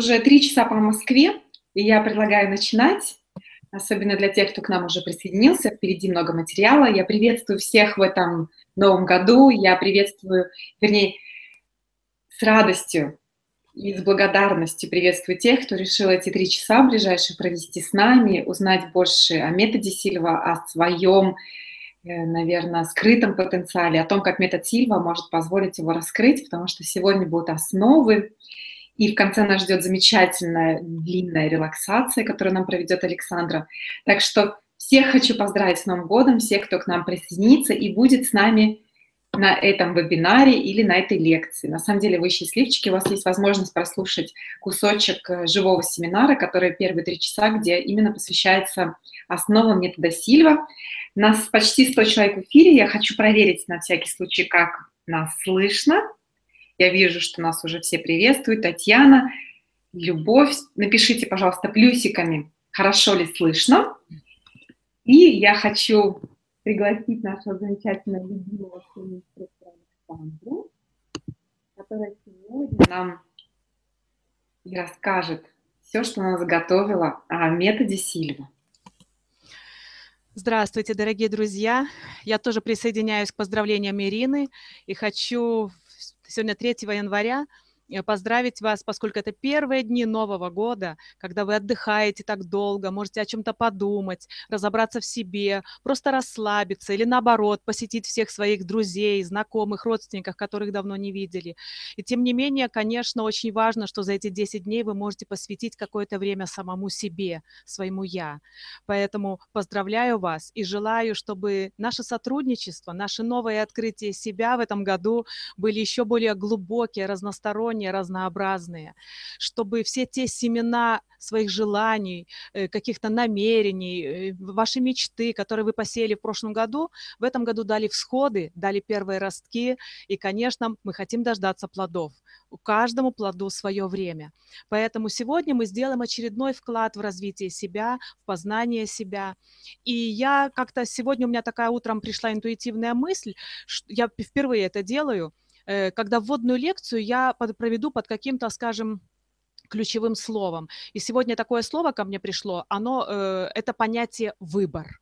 Уже три часа по Москве, и я предлагаю начинать, особенно для тех, кто к нам уже присоединился. Впереди много материала. Я приветствую всех в этом новом году. Я приветствую, вернее, с радостью и с благодарностью приветствую тех, кто решил эти три часа ближайшие провести с нами, узнать больше о методе Сильва, о своем, э, наверное, скрытом потенциале, о том, как метод Сильва может позволить его раскрыть, потому что сегодня будут основы, и в конце нас ждет замечательная длинная релаксация, которую нам проведет Александра. Так что всех хочу поздравить с Новым годом, всех, кто к нам присоединится и будет с нами на этом вебинаре или на этой лекции. На самом деле вы счастливчики, у вас есть возможность прослушать кусочек э, живого семинара, который первые три часа, где именно посвящается основам метода Сильва. Нас почти 100 человек в эфире, я хочу проверить на всякий случай, как нас слышно. Я вижу, что нас уже все приветствуют. Татьяна, Любовь, напишите, пожалуйста, плюсиками, хорошо ли слышно. И я хочу пригласить нашего замечательного любимого инструктора Александру, которая сегодня нам и расскажет все, что она заготовила о методе Сильва. Здравствуйте, дорогие друзья! Я тоже присоединяюсь к поздравлениям Ирины и хочу Сегодня 3 января Э, поздравить вас, поскольку это первые дни Нового года, когда вы отдыхаете так долго, можете о чем-то подумать, разобраться в себе, просто расслабиться или наоборот посетить всех своих друзей, знакомых, родственников, которых давно не видели. И тем не менее, конечно, очень важно, что за эти 10 дней вы можете посвятить какое-то время самому себе, своему «я». Поэтому поздравляю вас и желаю, чтобы наше сотрудничество, наши новые открытия себя в этом году были еще более глубокие, разносторонние, разносторонние, разнообразные, чтобы все те семена своих желаний, э, каких-то намерений, э, ваши мечты, которые вы посеяли в прошлом году, в этом году дали всходы, дали первые ростки, и, конечно, мы хотим дождаться плодов. У каждому плоду свое время. Поэтому сегодня мы сделаем очередной вклад в развитие себя, в познание себя. И я как-то сегодня у меня такая утром пришла интуитивная мысль, я впервые это делаю – Э, когда вводную лекцию я проведу под каким-то, скажем, ключевым словом. И сегодня такое слово ко мне пришло, оно, э, это понятие «выбор».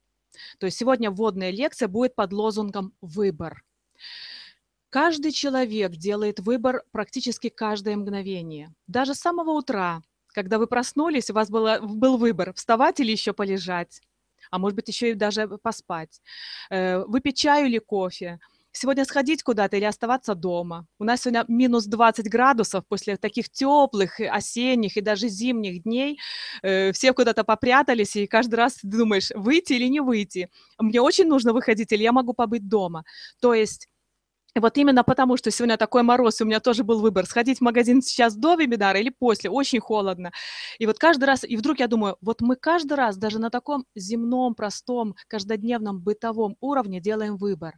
То есть сегодня вводная лекция будет под лозунгом «выбор». Каждый человек делает выбор практически каждое мгновение. Даже с самого утра, когда вы проснулись, у вас было, был выбор – вставать или еще полежать а может быть еще и даже поспать, э, выпить чаю или кофе, сегодня сходить куда-то или оставаться дома. У нас сегодня минус 20 градусов после таких теплых осенних и даже зимних дней. Э, все куда-то попрятались, и каждый раз ты думаешь, выйти или не выйти. Мне очень нужно выходить, или я могу побыть дома. То есть и Вот именно потому, что сегодня такой мороз, и у меня тоже был выбор, сходить в магазин сейчас до вебинара или после, очень холодно. И вот каждый раз, и вдруг я думаю, вот мы каждый раз даже на таком земном, простом, каждодневном, бытовом уровне делаем выбор.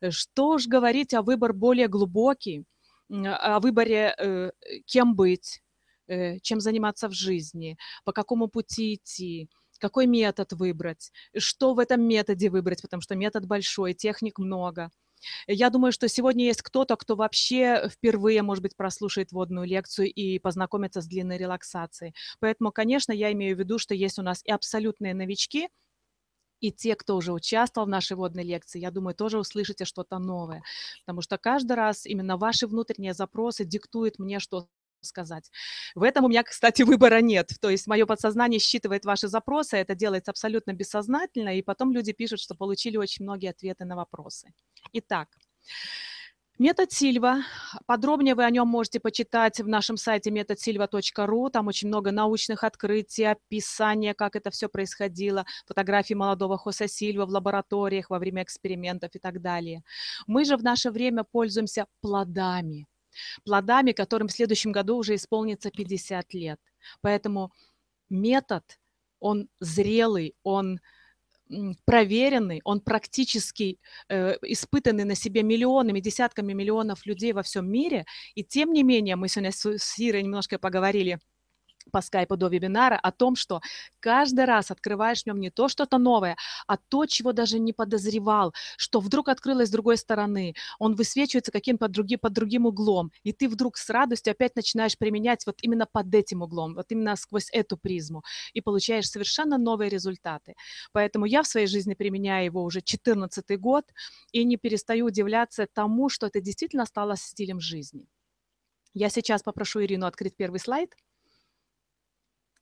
Э, что уж говорить о выбор более глубокий, о выборе, э, кем быть, э, чем заниматься в жизни, по какому пути идти, какой метод выбрать, что в этом методе выбрать, потому что метод большой, техник много – я думаю, что сегодня есть кто-то, кто вообще впервые, может быть, прослушает водную лекцию и познакомится с длинной релаксацией. Поэтому, конечно, я имею в виду, что есть у нас и абсолютные новички, и те, кто уже участвовал в нашей водной лекции, я думаю, тоже услышите что-то новое, потому что каждый раз именно ваши внутренние запросы диктуют мне, что сказать. В этом у меня, кстати, выбора нет. То есть мое подсознание считывает ваши запросы, а это делается абсолютно бессознательно, и потом люди пишут, что получили очень многие ответы на вопросы. Итак, Метод Сильва. Подробнее вы о нем можете почитать в нашем сайте metodsilva.ru. Там очень много научных открытий, описания, как это все происходило, фотографии молодого Хосе Сильва в лабораториях во время экспериментов и так далее. Мы же в наше время пользуемся плодами плодами, которым в следующем году уже исполнится 50 лет. Поэтому метод, он зрелый, он проверенный, он практически э, испытанный на себе миллионами, десятками миллионов людей во всем мире. И тем не менее, мы сегодня с Ирой немножко поговорили по скайпу до вебинара о том, что каждый раз открываешь в нем не то что-то новое, а то, чего даже не подозревал, что вдруг открылось с другой стороны, он высвечивается каким-то другим, под другим углом, и ты вдруг с радостью опять начинаешь применять вот именно под этим углом, вот именно сквозь эту призму, и получаешь совершенно новые результаты. Поэтому я в своей жизни применяю его уже 14 год и не перестаю удивляться тому, что это действительно стало стилем жизни. Я сейчас попрошу Ирину открыть первый слайд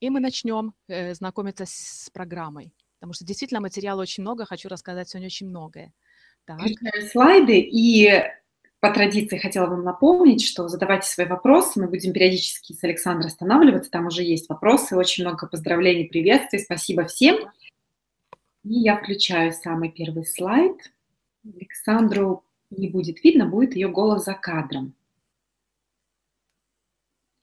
и мы начнем э, знакомиться с программой. Потому что действительно материала очень много, хочу рассказать сегодня очень многое. Так. Слайды и по традиции хотела вам напомнить, что задавайте свои вопросы. Мы будем периодически с Александром останавливаться. Там уже есть вопросы. Очень много поздравлений, приветствий. Спасибо всем. И я включаю самый первый слайд. Александру не будет видно, будет ее голос за кадром.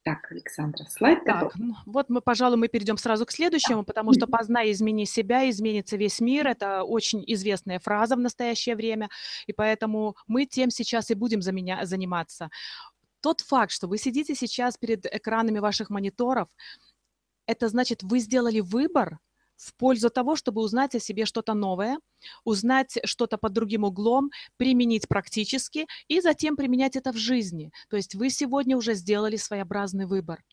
Так, Александра, слайд так, готов. Ну, вот мы, пожалуй, мы перейдем сразу к следующему, да. потому что «познай, измени себя, изменится весь мир» — это очень известная фраза в настоящее время, и поэтому мы тем сейчас и будем за меня заниматься. Тот факт, что вы сидите сейчас перед экранами ваших мониторов, это значит, вы сделали выбор — в пользу того, чтобы узнать о себе что-то новое, узнать что-то под другим углом, применить практически и затем применять это в жизни. То есть вы сегодня уже сделали своеобразный выбор.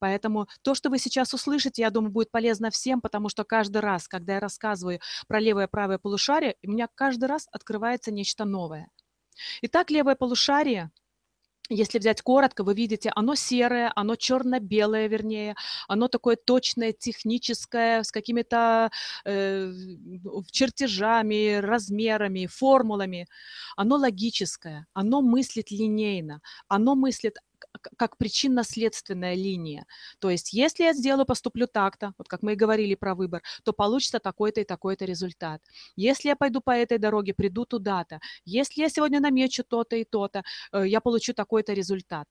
Поэтому то, что вы сейчас услышите, я думаю, будет полезно всем, потому что каждый раз, когда я рассказываю про левое и правое полушарие, у меня каждый раз открывается нечто новое. Итак, левое полушарие – если взять коротко, вы видите, оно серое, оно черно-белое, вернее, оно такое точное, техническое, с какими-то э, чертежами, размерами, формулами. Оно логическое, оно мыслит линейно, оно мыслит как причинно-следственная линия. То есть если я сделаю, поступлю так-то, вот как мы и говорили про выбор, то получится такой-то и такой-то результат. Если я пойду по этой дороге, приду туда-то. Если я сегодня намечу то-то и то-то, э, я получу такой-то результат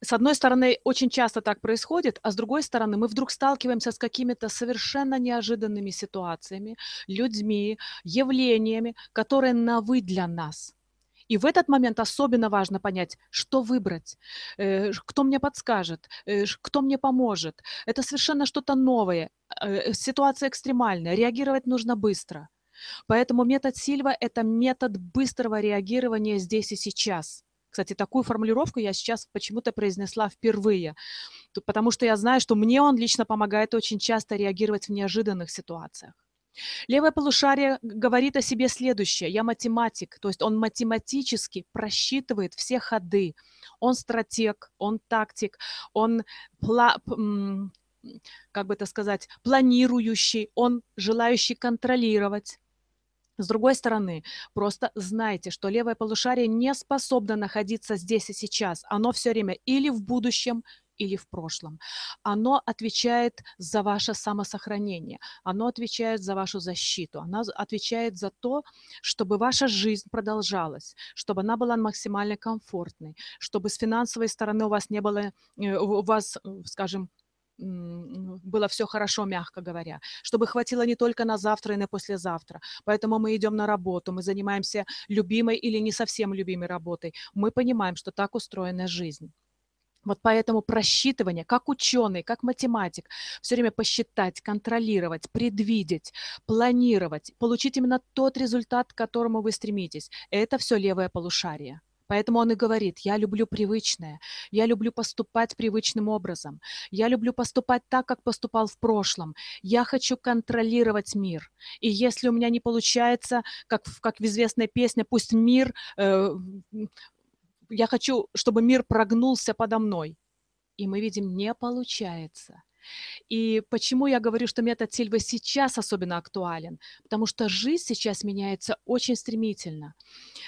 с одной стороны, очень часто так происходит, а с другой стороны, мы вдруг сталкиваемся с какими-то совершенно неожиданными ситуациями, людьми, явлениями, которые новы для нас. И в этот момент особенно важно понять, что выбрать, э, кто мне подскажет, э, кто мне поможет. Это совершенно что-то новое, э, ситуация экстремальная, реагировать нужно быстро. Поэтому метод Сильва – это метод быстрого реагирования здесь и сейчас – кстати, такую формулировку я сейчас почему-то произнесла впервые, потому что я знаю, что мне он лично помогает очень часто реагировать в неожиданных ситуациях. Левое полушарие говорит о себе следующее. Я математик, то есть он математически просчитывает все ходы. Он стратег, он тактик, он пла как бы это сказать, планирующий, он желающий контролировать. С другой стороны, просто знайте, что левое полушарие не способно находиться здесь и сейчас. Оно все время или в будущем, или в прошлом. Оно отвечает за ваше самосохранение, оно отвечает за вашу защиту, оно отвечает за то, чтобы ваша жизнь продолжалась, чтобы она была максимально комфортной, чтобы с финансовой стороны у вас не было, э, у вас, скажем, было все хорошо, мягко говоря, чтобы хватило не только на завтра и на послезавтра. Поэтому мы идем на работу, мы занимаемся любимой или не совсем любимой работой. Мы понимаем, что так устроена жизнь. Вот поэтому просчитывание, как ученый, как математик, все время посчитать, контролировать, предвидеть, планировать, получить именно тот результат, к которому вы стремитесь, это все левое полушарие. Поэтому он и говорит, я люблю привычное, я люблю поступать привычным образом, я люблю поступать так, как поступал в прошлом, я хочу контролировать мир. И если у меня не получается, как, как в известной песне, пусть мир э, я хочу, чтобы мир прогнулся подо мной. И мы видим, не получается. И почему я говорю, что метод Сильва сейчас особенно актуален? Потому что жизнь сейчас меняется очень стремительно.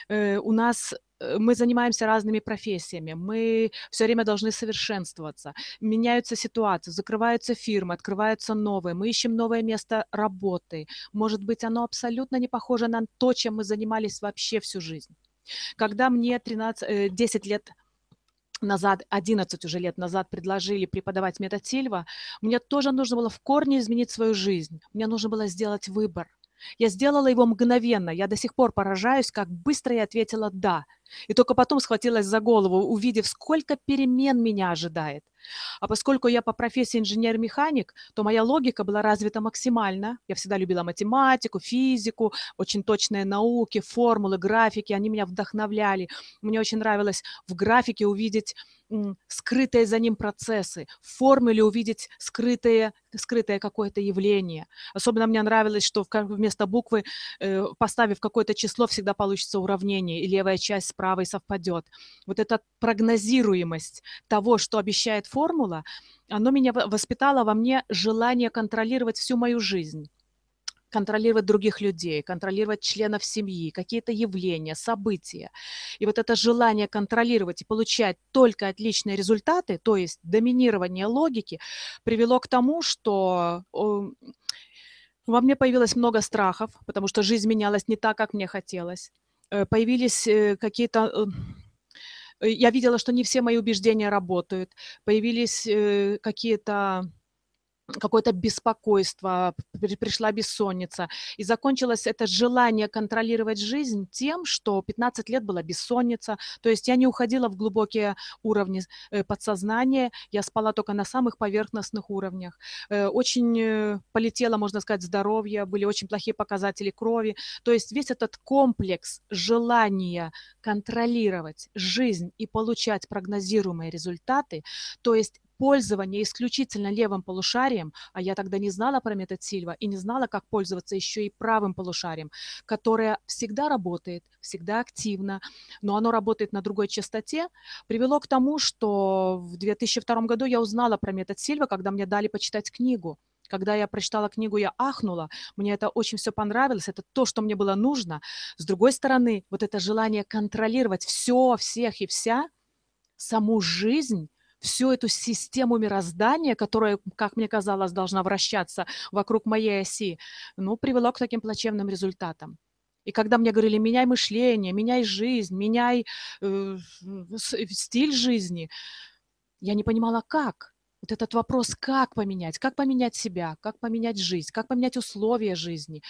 Э, у нас э, мы занимаемся разными профессиями, мы все время должны совершенствоваться, меняются ситуации, закрываются фирмы, открываются новые, мы ищем новое место работы. Может быть, оно абсолютно не похоже на то, чем мы занимались вообще всю жизнь. Когда мне 13, 10 э, лет назад, 11 уже лет назад предложили преподавать метод Сильва, мне тоже нужно было в корне изменить свою жизнь. Мне нужно было сделать выбор. Я сделала его мгновенно. Я до сих пор поражаюсь, как быстро я ответила «да». И только потом схватилась за голову, увидев, сколько перемен меня ожидает. А поскольку я по профессии инженер-механик, то моя логика была развита максимально. Я всегда любила математику, физику, очень точные науки, формулы, графики. Они меня вдохновляли. Мне очень нравилось в графике увидеть скрытые за ним процессы, в формуле увидеть скрытые, скрытое какое-то явление. Особенно мне нравилось, что вместо буквы, э, поставив какое-то число, всегда получится уравнение, и левая часть правой совпадет. Вот эта прогнозируемость того, что обещает формула, оно меня воспитало во мне желание контролировать всю мою жизнь контролировать других людей, контролировать членов семьи, какие-то явления, события. И вот это желание контролировать и получать только отличные результаты, то есть доминирование логики, привело к тому, что во мне появилось много страхов, потому что жизнь менялась не так, как мне хотелось. Э, появились э, какие-то э, я видела, что не все мои убеждения работают, появились какие-то какое-то беспокойство, пришла бессонница. И закончилось это желание контролировать жизнь тем, что 15 лет была бессонница, то есть я не уходила в глубокие уровни э, подсознания, я спала только на самых поверхностных уровнях. Э, очень э, полетело, можно сказать, здоровье, были очень плохие показатели крови. То есть весь этот комплекс желания контролировать жизнь и получать прогнозируемые результаты, то есть пользование исключительно левым полушарием, а я тогда не знала про метод Сильва и не знала, как пользоваться еще и правым полушарием, которое всегда работает, всегда активно, но оно работает на другой частоте, привело к тому, что в 2002 году я узнала про метод Сильва, когда мне дали почитать книгу. Когда я прочитала книгу, я ахнула. Мне это очень все понравилось. Это то, что мне было нужно. С другой стороны, вот это желание контролировать все, всех и вся, саму жизнь, всю эту систему мироздания, которая, как мне казалось, должна вращаться вокруг моей оси, ну, привело к таким плачевным результатам. И когда мне говорили, меняй мышление, меняй жизнь, меняй э, стиль жизни, я не понимала, как вот этот вопрос, как поменять, как поменять себя, как поменять жизнь, как поменять условия жизни.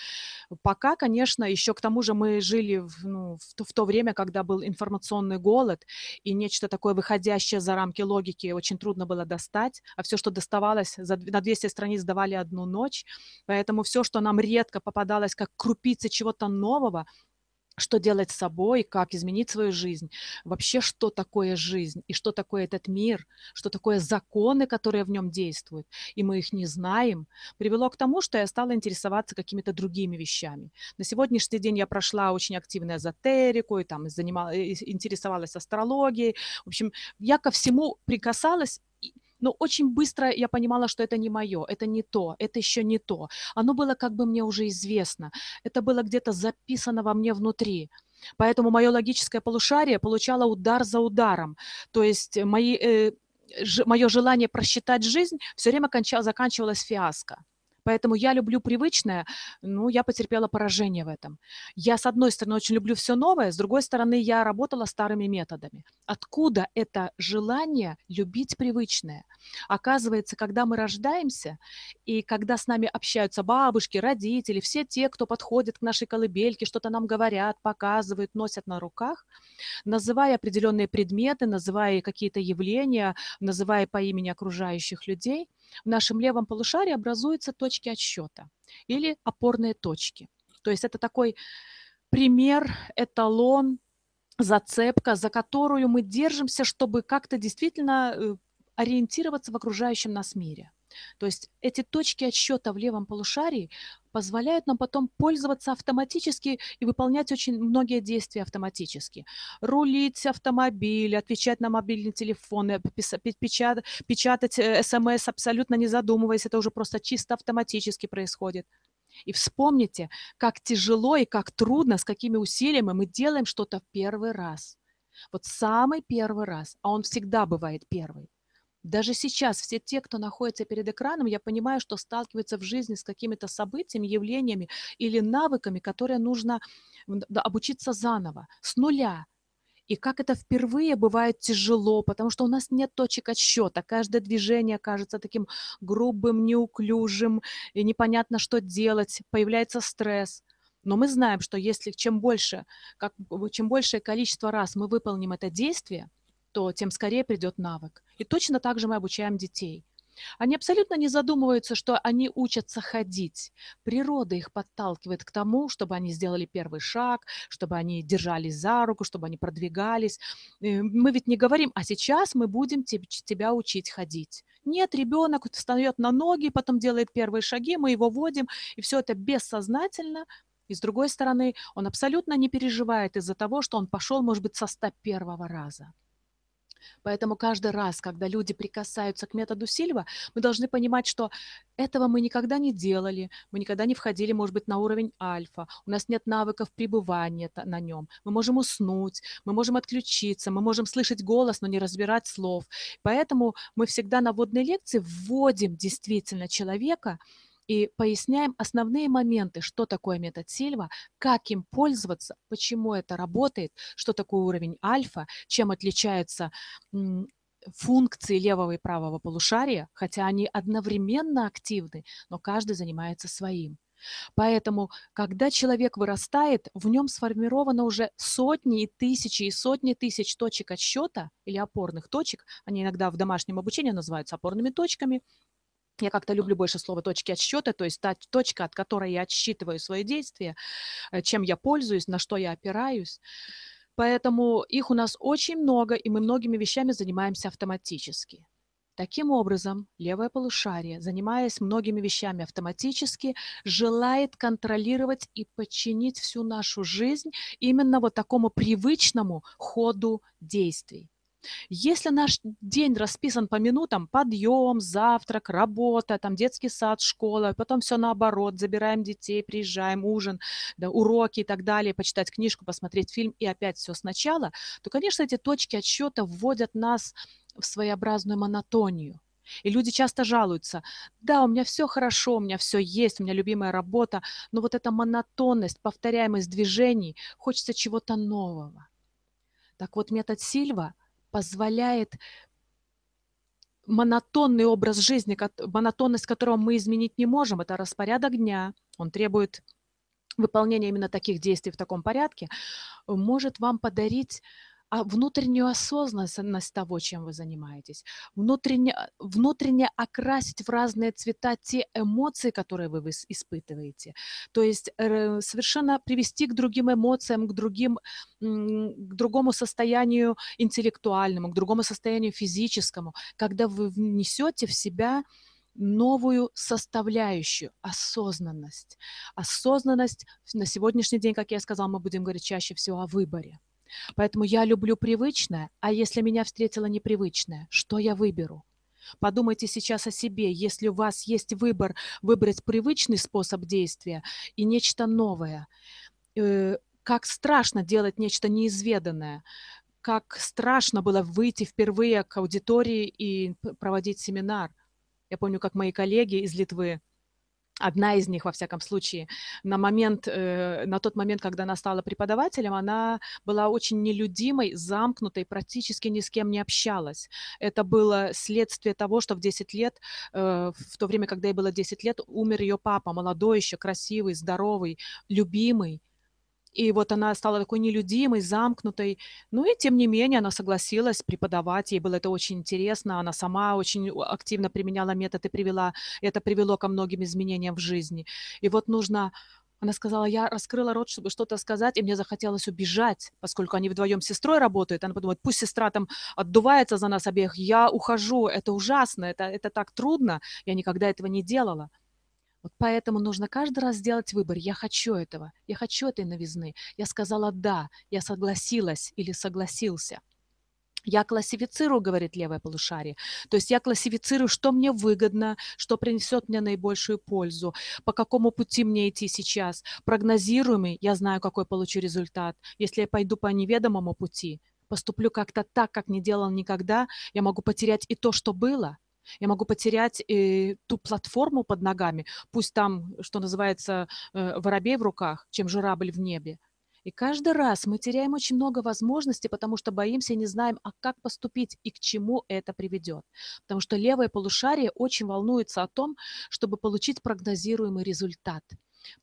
Пока, конечно, еще к тому же мы жили в, ну, в, то, в то время, когда был информационный голод, и нечто такое выходящее за рамки логики очень трудно было достать, а все, что доставалось, за, на 200 страниц давали одну ночь, поэтому все, что нам редко попадалось как крупицы чего-то нового, что делать с собой, как изменить свою жизнь, вообще что такое жизнь и что такое этот мир, что такое законы, которые в нем действуют, и мы их не знаем, привело к тому, что я стала интересоваться какими-то другими вещами. На сегодняшний день я прошла очень активно эзотерику и там занималась, интересовалась астрологией. В общем, я ко всему прикасалась но очень быстро я понимала, что это не мое, это не то, это еще не то. Оно было как бы мне уже известно, это было где-то записано во мне внутри. Поэтому мое логическое полушарие получало удар за ударом. То есть э, мои, э, ж, мое желание просчитать жизнь все время конча, заканчивалось фиаско. Поэтому я люблю привычное, ну, я потерпела поражение в этом. Я, с одной стороны, очень люблю все новое, с другой стороны, я работала старыми методами. Откуда это желание любить привычное? Оказывается, когда мы рождаемся, и когда с нами общаются бабушки, родители, все те, кто подходит к нашей колыбельке, что-то нам говорят, показывают, носят на руках, называя определенные предметы, называя какие-то явления, называя по имени окружающих людей – в нашем левом полушарии образуются точки отсчета или опорные точки. То есть это такой пример, эталон, зацепка, за которую мы держимся, чтобы как-то действительно э, ориентироваться в окружающем нас мире. То есть эти точки отсчета в левом полушарии позволяют нам потом пользоваться автоматически и выполнять очень многие действия автоматически. Рулить автомобиль, отвечать на мобильные телефоны, печатать э, смс, абсолютно не задумываясь, это уже просто чисто автоматически происходит. И вспомните, как тяжело и как трудно, с какими усилиями мы делаем что-то в первый раз. Вот самый первый раз, а он всегда бывает первый даже сейчас все те, кто находится перед экраном, я понимаю, что сталкиваются в жизни с какими-то событиями, явлениями или навыками, которые нужно обучиться заново, с нуля. И как это впервые бывает тяжело, потому что у нас нет точек отсчета. Каждое движение кажется таким грубым, неуклюжим, и непонятно, что делать, появляется стресс. Но мы знаем, что если чем больше, как, чем большее количество раз мы выполним это действие – то тем скорее придет навык. И точно так же мы обучаем детей. Они абсолютно не задумываются, что они учатся ходить. Природа их подталкивает к тому, чтобы они сделали первый шаг, чтобы они держались за руку, чтобы они продвигались. Э, мы ведь не говорим, а сейчас мы будем тебя учить ходить. Нет, ребенок встает на ноги, потом делает первые шаги, мы его водим, и все это бессознательно. И с другой стороны, он абсолютно не переживает из-за того, что он пошел, может быть, со 101 раза. Поэтому каждый раз, когда люди прикасаются к методу Сильва, мы должны понимать, что этого мы никогда не делали, мы никогда не входили, может быть, на уровень альфа, у нас нет навыков пребывания на нем, мы можем уснуть, мы можем отключиться, мы можем слышать голос, но не разбирать слов. Поэтому мы всегда на водной лекции вводим действительно человека и поясняем основные моменты, что такое метод Сильва, как им пользоваться, почему это работает, что такое уровень альфа, чем отличаются функции левого и правого полушария, хотя они одновременно активны, но каждый занимается своим. Поэтому, когда человек вырастает, в нем сформировано уже сотни и тысячи и сотни тысяч точек отсчета или опорных точек, они иногда в домашнем обучении называются опорными точками, я как-то люблю больше слова точки отсчета, то есть та точка, от которой я отсчитываю свои действия, э, чем я пользуюсь, на что я опираюсь. Поэтому их у нас очень много, и мы многими вещами занимаемся автоматически. Таким образом, левое полушарие, занимаясь многими вещами автоматически, желает контролировать и подчинить всю нашу жизнь именно вот такому привычному ходу действий. Если наш день расписан по минутам, подъем, завтрак, работа, там детский сад, школа, потом все наоборот, забираем детей, приезжаем, ужин, да, уроки и так далее, почитать книжку, посмотреть фильм и опять все сначала, то, конечно, эти точки отсчета вводят нас в своеобразную монотонию. И люди часто жалуются, да, у меня все хорошо, у меня все есть, у меня любимая работа, но вот эта монотонность, повторяемость движений, хочется чего-то нового. Так вот, метод Сильва позволяет монотонный образ жизни, монотонность которого мы изменить не можем, это распорядок дня, он требует выполнения именно таких действий в таком порядке, может вам подарить а внутреннюю осознанность того, чем вы занимаетесь, внутренне, а, внутренне окрасить в разные цвета те эмоции, которые вы испытываете. То есть э, совершенно привести к другим эмоциям, к, другим, к другому состоянию интеллектуальному, к другому состоянию физическому, когда вы внесете в себя новую составляющую – осознанность. Осознанность на сегодняшний день, как я сказала, мы будем говорить чаще всего о выборе – Поэтому я люблю привычное, а если меня встретило непривычное, что я выберу? Подумайте сейчас о себе, если у вас есть выбор выбрать привычный способ действия и нечто новое. Э, как страшно делать нечто неизведанное, как страшно было выйти впервые к аудитории и проводить семинар. Я помню, как мои коллеги из Литвы одна из них, во всяком случае, на момент, э, на тот момент, когда она стала преподавателем, она была очень нелюдимой, замкнутой, практически ни с кем не общалась. Это было следствие того, что в 10 лет, э, в то время, когда ей было 10 лет, умер ее папа, молодой еще, красивый, здоровый, любимый, и вот она стала такой нелюдимой, замкнутой. Ну и тем не менее она согласилась преподавать. Ей было это очень интересно. Она сама очень активно применяла метод и привела. Это привело ко многим изменениям в жизни. И вот нужно она сказала, я раскрыла рот, чтобы что-то сказать, и мне захотелось убежать, поскольку они вдвоем с сестрой работают. Она подумает, пусть сестра там отдувается за нас обеих, я ухожу, это ужасно, это, это так трудно, я никогда этого не делала. Вот поэтому нужно каждый раз сделать выбор. Я хочу этого, я хочу этой новизны. Я сказала «да», я согласилась или согласился. Я классифицирую, говорит левое полушарие. То есть я классифицирую, что мне выгодно, что принесет мне наибольшую пользу, по какому пути мне идти сейчас. Прогнозируемый, я знаю, какой получу результат. Если я пойду по неведомому пути, поступлю как-то так, как не делал никогда, я могу потерять и то, что было – я могу потерять э, ту платформу под ногами, пусть там, что называется, э, воробей в руках, чем журавль в небе. И каждый раз мы теряем очень много возможностей, потому что боимся и не знаем, а как поступить и к чему это приведет. Потому что левое полушарие очень волнуется о том, чтобы получить прогнозируемый результат.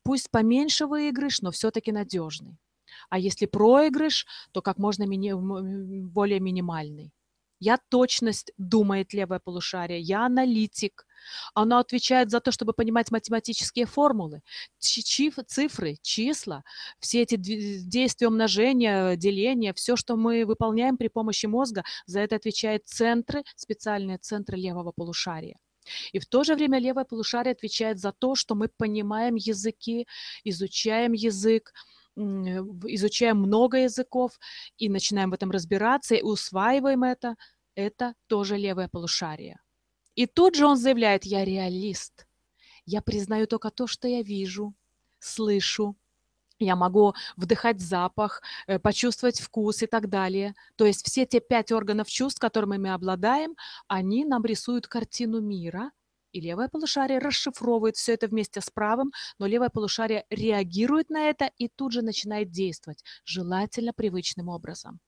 Пусть поменьше выигрыш, но все-таки надежный. А если проигрыш, то как можно мини- более минимальный. Я точность, думает левое полушарие. Я аналитик. Оно отвечает за то, чтобы понимать математические формулы, чиф, цифры, числа, все эти действия умножения, деления, все, что мы выполняем при помощи мозга, за это отвечают центры, специальные центры левого полушария. И в то же время левое полушарие отвечает за то, что мы понимаем языки, изучаем язык, изучаем много языков и начинаем в этом разбираться, и усваиваем это, это тоже левое полушарие. И тут же он заявляет, я реалист, я признаю только то, что я вижу, слышу, я могу вдыхать запах, э, почувствовать вкус и так далее. То есть все те пять органов чувств, которыми мы обладаем, они нам рисуют картину мира, и левое полушарие расшифровывает все это вместе с правым, но левое полушарие реагирует на это и тут же начинает действовать, желательно привычным образом.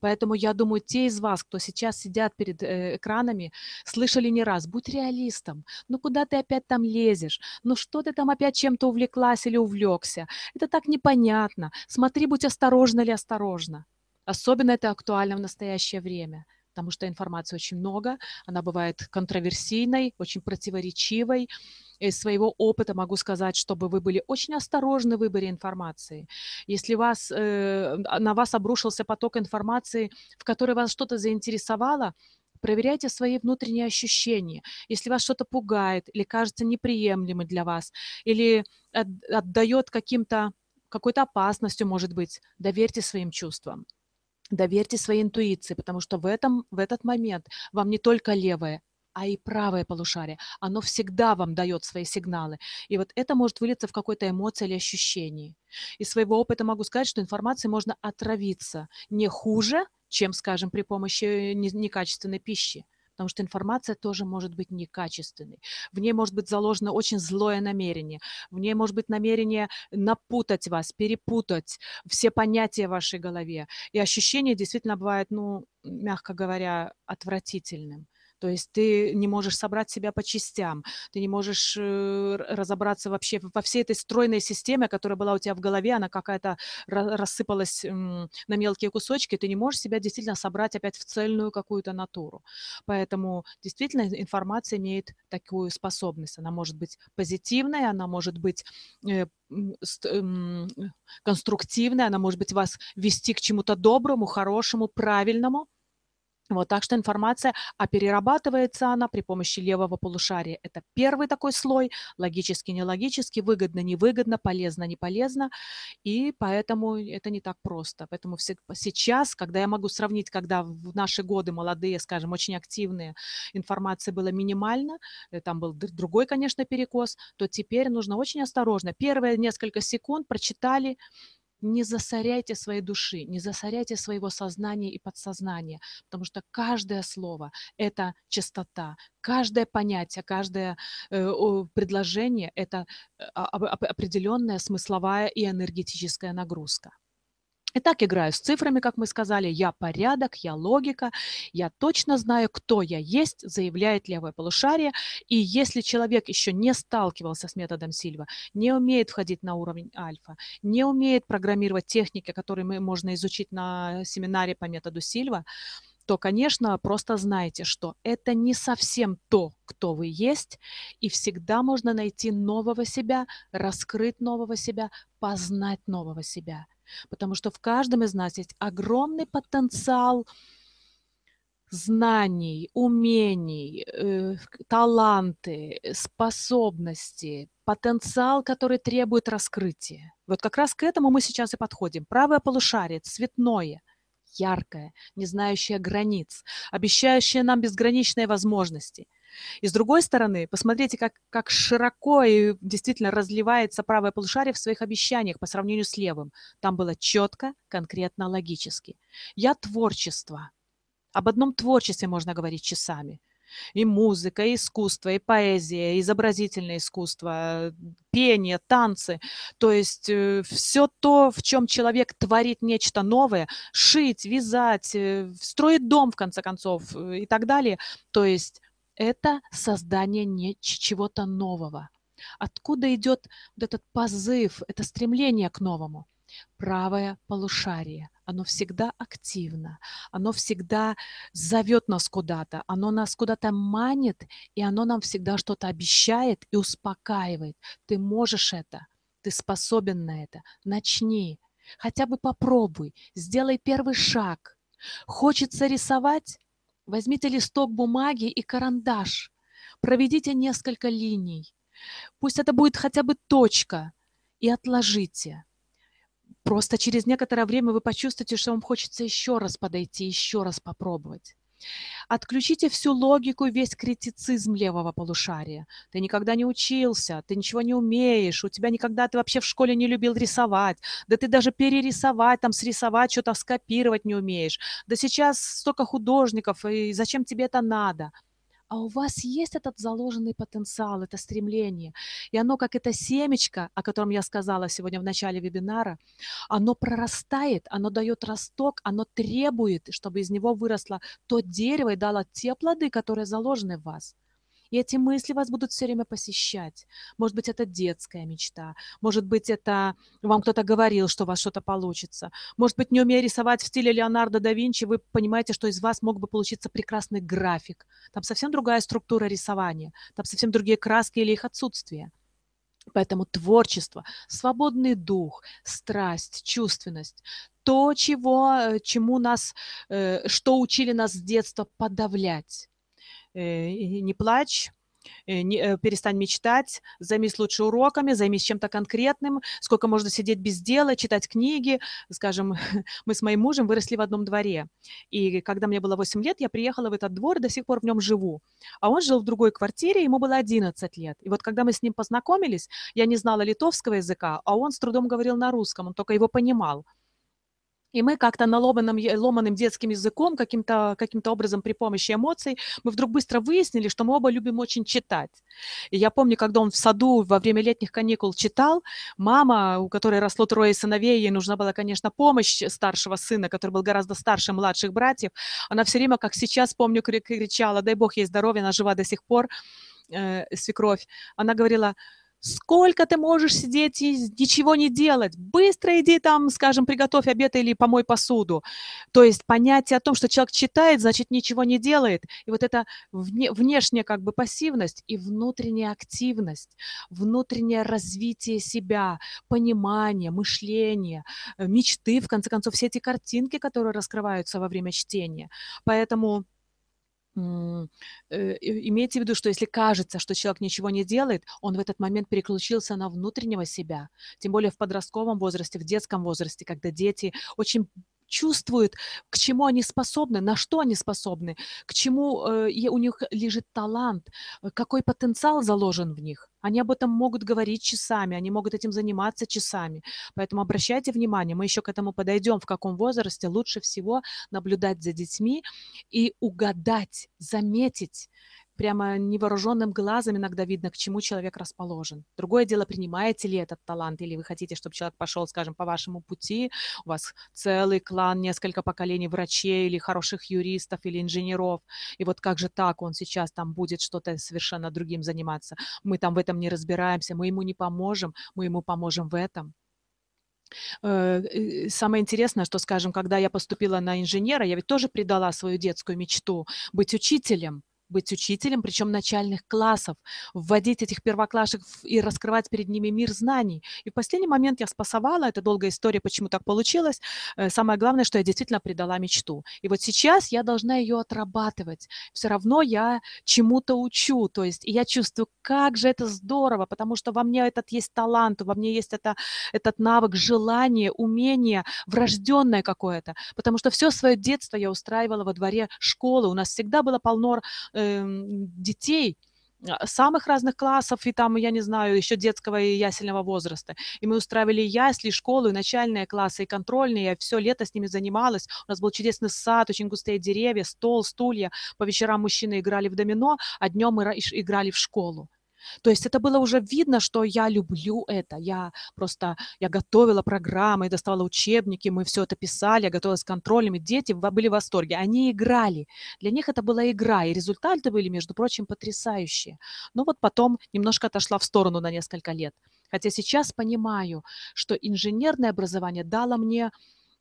Поэтому я думаю, те из вас, кто сейчас сидят перед э, экранами, слышали не раз, будь реалистом, ну куда ты опять там лезешь, ну что ты там опять чем-то увлеклась или увлекся, это так непонятно, смотри, будь осторожна или осторожна. Особенно это актуально в настоящее время – потому что информации очень много, она бывает контроверсийной, очень противоречивой. Из своего опыта могу сказать, чтобы вы были очень осторожны в выборе информации. Если вас, э, на вас обрушился поток информации, в которой вас что-то заинтересовало, Проверяйте свои внутренние ощущения. Если вас что-то пугает или кажется неприемлемым для вас, или отдает каким-то какой-то опасностью, может быть, доверьте своим чувствам. Доверьте своей интуиции, потому что в, этом, в этот момент вам не только левое, а и правое полушарие. Оно всегда вам дает свои сигналы. И вот это может вылиться в какой-то эмоции или ощущении. Из своего опыта могу сказать, что информацией можно отравиться не хуже, чем, скажем, при помощи э, некачественной пищи потому что информация тоже может быть некачественной. В ней может быть заложено очень злое намерение, в ней может быть намерение напутать вас, перепутать все понятия в вашей голове. И ощущение действительно бывает, ну, мягко говоря, отвратительным. То есть ты не можешь собрать себя по частям, ты не можешь э, разобраться вообще во всей этой стройной системе, которая была у тебя в голове, она какая-то рассыпалась на мелкие кусочки, ты не можешь себя действительно собрать опять в цельную какую-то натуру. Поэтому действительно информация имеет такую способность. Она может быть позитивной, она может быть э, конструктивная, она может быть вас вести к чему-то доброму, хорошему, правильному – вот, так что информация а перерабатывается она при помощи левого полушария. Это первый такой слой, логически, нелогически, выгодно, невыгодно, полезно, не полезно. И поэтому это не так просто. Поэтому все, сейчас, когда я могу сравнить, когда в наши годы молодые, скажем, очень активные, информация была минимальна, э, там был другой, конечно, перекос, то теперь нужно очень осторожно. Первые несколько секунд прочитали, не засоряйте своей души, не засоряйте своего сознания и подсознания, потому что каждое слово – это чистота, каждое понятие, каждое э, предложение – это э, а, определенная смысловая и энергетическая нагрузка. И так играю с цифрами, как мы сказали. Я порядок, я логика, я точно знаю, кто я есть, заявляет левое полушарие. И если человек еще не сталкивался с методом Сильва, не умеет входить на уровень альфа, не умеет программировать техники, которые мы можно изучить на семинаре по методу Сильва, то, конечно, просто знайте, что это не совсем то, кто вы есть, и всегда можно найти нового себя, раскрыть нового себя, познать нового себя – потому что в каждом из нас есть огромный потенциал знаний, умений, э, таланты, э, способности, потенциал, который требует раскрытия. Вот как раз к этому мы сейчас и подходим. Правое полушарие, цветное, яркое, не знающее границ, обещающее нам безграничные возможности – и с другой стороны, посмотрите, как, как широко и действительно разливается правое полушарие в своих обещаниях по сравнению с левым. Там было четко, конкретно, логически. Я творчество. Об одном творчестве можно говорить часами. И музыка, и искусство, и поэзия, и изобразительное искусство, пение, танцы. То есть э, все то, в чем человек творит нечто новое, шить, вязать, э, строить дом, в конце концов, э, и так далее. То есть это создание не чего-то нового. Откуда идет вот этот позыв, это стремление к новому? Правое полушарие, оно всегда активно, оно всегда зовет нас куда-то, оно нас куда-то манит, и оно нам всегда что-то обещает и успокаивает. Ты можешь это, ты способен на это, начни, хотя бы попробуй, сделай первый шаг. Хочется рисовать? Возьмите листок бумаги и карандаш. Проведите несколько линий. Пусть это будет хотя бы точка. И отложите. Просто через некоторое время вы почувствуете, что вам хочется еще раз подойти, еще раз попробовать. Отключите всю логику, весь критицизм левого полушария. Ты никогда не учился, ты ничего не умеешь, у тебя никогда ты вообще в школе не любил рисовать, да ты даже перерисовать, там срисовать, что-то скопировать не умеешь, да сейчас столько художников, и зачем тебе это надо? а у вас есть этот заложенный потенциал, это стремление. И оно, как это семечко, о котором я сказала сегодня в начале вебинара, оно прорастает, оно дает росток, оно требует, чтобы из него выросло то дерево и дало те плоды, которые заложены в вас. И эти мысли вас будут все время посещать. Может быть, это детская мечта. Может быть, это вам кто-то говорил, что у вас что-то получится. Может быть, не умея рисовать в стиле Леонардо да Винчи, вы понимаете, что из вас мог бы получиться прекрасный график. Там совсем другая структура рисования. Там совсем другие краски или их отсутствие. Поэтому творчество, свободный дух, страсть, чувственность – то, чего, э, чему нас, э, что учили нас с детства подавлять Э, не плачь, э, не, э, перестань мечтать, займись лучше уроками, займись чем-то конкретным, сколько можно сидеть без дела, читать книги. Скажем, мы с моим мужем выросли в одном дворе. И когда мне было 8 лет, я приехала в этот двор и до сих пор в нем живу. А он жил в другой квартире, ему было 11 лет. И вот когда мы с ним познакомились, я не знала литовского языка, а он с трудом говорил на русском, он только его понимал. И мы как-то на ломаном, ломаным детским языком, каким-то каким образом при помощи эмоций, мы вдруг быстро выяснили, что мы оба любим очень читать. И я помню, когда он в саду во время летних каникул читал, мама, у которой росло трое сыновей, ей нужна была, конечно, помощь старшего сына, который был гораздо старше младших братьев, она все время, как сейчас помню, кричала, дай бог ей здоровья, она жива до сих пор, э, свекровь. Она говорила, Сколько ты можешь сидеть и ничего не делать? Быстро иди там, скажем, приготовь обед или помой посуду. То есть понятие о том, что человек читает, значит, ничего не делает. И вот это вне, внешняя как бы пассивность и внутренняя активность, внутреннее развитие себя, понимание, мышление, э, мечты, в конце концов, все эти картинки, которые раскрываются во время чтения. Поэтому Э, имейте в виду, что если кажется, что человек ничего не делает, он в этот момент переключился на внутреннего себя, тем более в подростковом возрасте, в детском возрасте, когда дети очень чувствуют, к чему они способны, на что они способны, к чему э, у них лежит талант, э, какой потенциал заложен в них. Они об этом могут говорить часами, они могут этим заниматься часами. Поэтому обращайте внимание, мы еще к этому подойдем, в каком возрасте лучше всего наблюдать за детьми и угадать, заметить прямо невооруженным глазом иногда видно, к чему человек расположен. Другое дело, принимаете ли этот талант, или вы хотите, чтобы человек пошел, скажем, по вашему пути, у вас целый клан, несколько поколений врачей или хороших юристов или инженеров, и вот как же так, он сейчас там будет что-то совершенно другим заниматься, мы там в этом не разбираемся, мы ему не поможем, мы ему поможем в этом. Э, самое интересное, что, скажем, когда я поступила на инженера, я ведь тоже предала свою детскую мечту быть учителем быть учителем, причем начальных классов, вводить этих первоклашек и раскрывать перед ними мир знаний. И в последний момент я спасовала, это долгая история, почему так получилось. Э, самое главное, что я действительно предала мечту. И вот сейчас я должна ее отрабатывать. Все равно я чему-то учу, то есть и я чувствую, как же это здорово, потому что во мне этот есть талант, во мне есть это, этот навык, желание, умение, врожденное какое-то, потому что все свое детство я устраивала во дворе школы, у нас всегда было полно Эм, детей а, самых разных классов, и там, я не знаю, еще детского и ясельного возраста. И мы устраивали ясли, школу, и начальные классы, и контрольные. Я все лето с ними занималась. У нас был чудесный сад, очень густые деревья, стол, стулья. По вечерам мужчины играли в домино, а днем мы играли в школу. То есть это было уже видно, что я люблю это. Я просто, я готовила программы, доставала учебники, мы все это писали, я готовилась к контролям, и дети были в восторге. Они играли. Для них это была игра, и результаты были, между прочим, потрясающие. Но вот потом немножко отошла в сторону на несколько лет. Хотя сейчас понимаю, что инженерное образование дало мне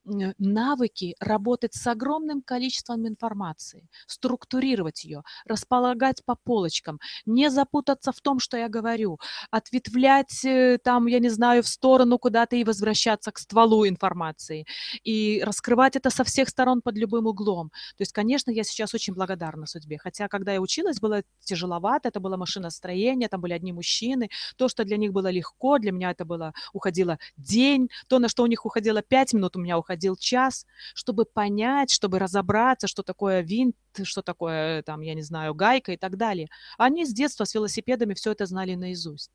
навыки работать с огромным количеством информации, структурировать ее, располагать по полочкам, не запутаться в том, что я говорю, ответвлять э, там, я не знаю, в сторону куда-то и возвращаться к стволу информации, и раскрывать это со всех сторон под любым углом. То есть, конечно, я сейчас очень благодарна судьбе, хотя когда я училась, было тяжеловато, это было машиностроение, там были одни мужчины, то, что для них было легко, для меня это было, уходило день, то, на что у них уходило 5 минут, у меня уходило проводил час, чтобы понять, чтобы разобраться, что такое винт, что такое, там, я не знаю, гайка и так далее. Они с детства с велосипедами все это знали наизусть.